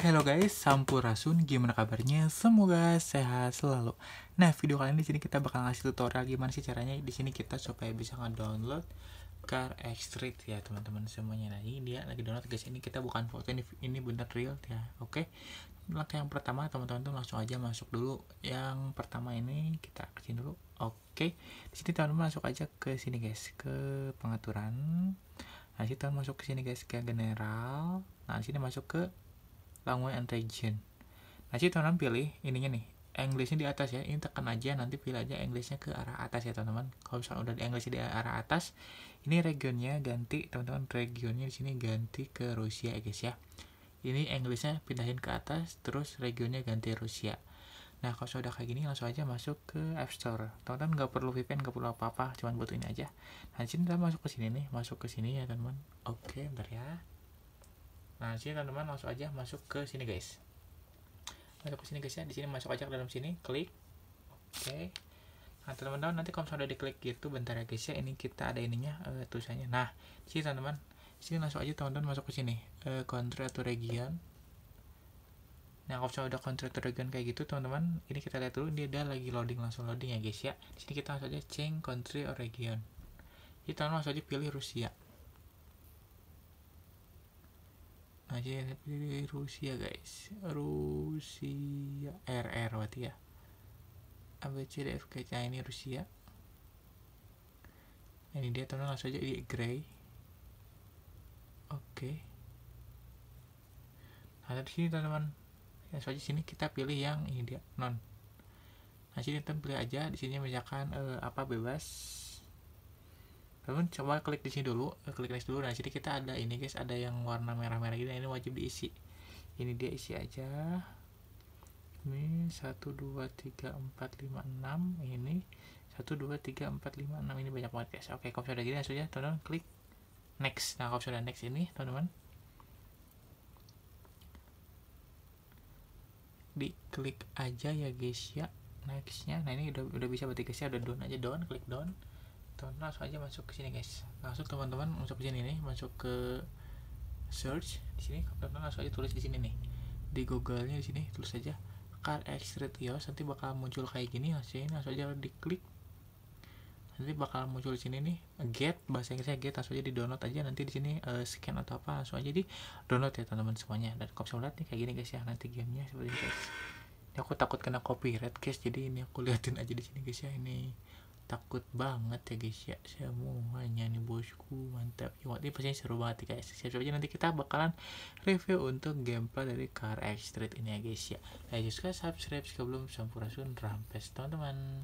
Halo guys, Sampurasun, gimana kabarnya? Semoga sehat selalu. Nah, video kali ini di sini kita bakal ngasih tutorial gimana sih caranya di sini kita supaya bisa ngedownload Car Extrait ya teman-teman semuanya. Nah, ini dia lagi download guys. Ini kita bukan foto ini ini bener real ya. Oke. Langkah yang pertama teman-teman tuh langsung aja masuk dulu. Yang pertama ini kita kecil dulu. Oke. Di sini teman-teman masuk aja ke sini guys, ke pengaturan. Nah, teman masuk ke sini guys ke general. Nah, sini masuk ke language and region nah sih teman-teman pilih ininya nih Englishnya di atas ya ini tekan aja nanti pilih aja Englishnya ke arah atas ya teman-teman kalau misalnya udah di English di arah atas ini regionnya ganti teman-teman regionnya di sini ganti ke Rusia ya guys ya ini Englishnya pindahin ke atas terus regionnya ganti Rusia Nah, kalau sudah kayak gini langsung aja masuk ke App Store. Teman-teman nggak perlu VPN, nggak perlu apa-apa, cuman butuh ini aja. Nah, sini kita masuk ke sini nih, masuk ke sini ya, teman-teman. Oke, bentar ya nah sini teman-teman langsung aja masuk ke sini guys masuk ke sini guys ya di sini masuk aja ke dalam sini klik oke okay. nah teman-teman nanti kalau sudah diklik gitu bentar ya guys ya ini kita ada ininya uh, tulisannya nah sini teman-teman sini langsung aja teman-teman masuk ke sini uh, eh, country atau region Nah, kalau misalnya country atau region kayak gitu, teman-teman, ini kita lihat dulu dia ada lagi loading langsung loading ya, guys ya. Di sini kita langsung aja change country or region. kita langsung aja pilih Rusia. Aja Rusia guys Rusia RR berarti ya ABCDFK nah, ini Rusia ini dia teman langsung aja di grey oke okay. nah di sini teman-teman yang soalnya sini kita pilih yang ini dia non nah sini teman pilih aja di sini misalkan eh, apa bebas teman coba klik di sini dulu eh, klik next dulu nah sini kita ada ini guys ada yang warna merah-merah gini gitu. nah, ini wajib diisi ini dia isi aja ini 1 2 3 4 5 6 ini 1 2 3 4 5 6 ini banyak banget guys oke kalau sudah gini langsung ya teman-teman klik next nah kalau sudah next ini teman-teman di klik aja ya guys ya nextnya nah ini udah udah bisa berarti guys ya udah down aja down klik down teman gitu. nah, langsung aja masuk ke sini guys nah, langsung teman-teman masuk ke sini nih masuk ke search di sini teman langsung aja tulis di sini nih di Google nya di sini tulis aja car X Ratio, nanti bakal muncul kayak gini hasilnya langsung aja diklik nanti bakal muncul di sini nih get bahasa Inggrisnya get langsung aja di download aja nanti di sini uh, scan atau apa langsung aja di download ya teman-teman semuanya dan kau bisa lihat nih kayak gini guys ya nanti gamenya seperti ini guys ini aku takut kena copyright guys jadi ini aku liatin aja di sini guys ya ini takut banget ya guys ya semuanya nih bosku mantap Jumat ya, ini pastinya seru banget ya guys siap-siap aja nanti kita bakalan review untuk gameplay dari Car X Street ini ya guys ya nah juga subscribe jika belum sampurasun rampes teman-teman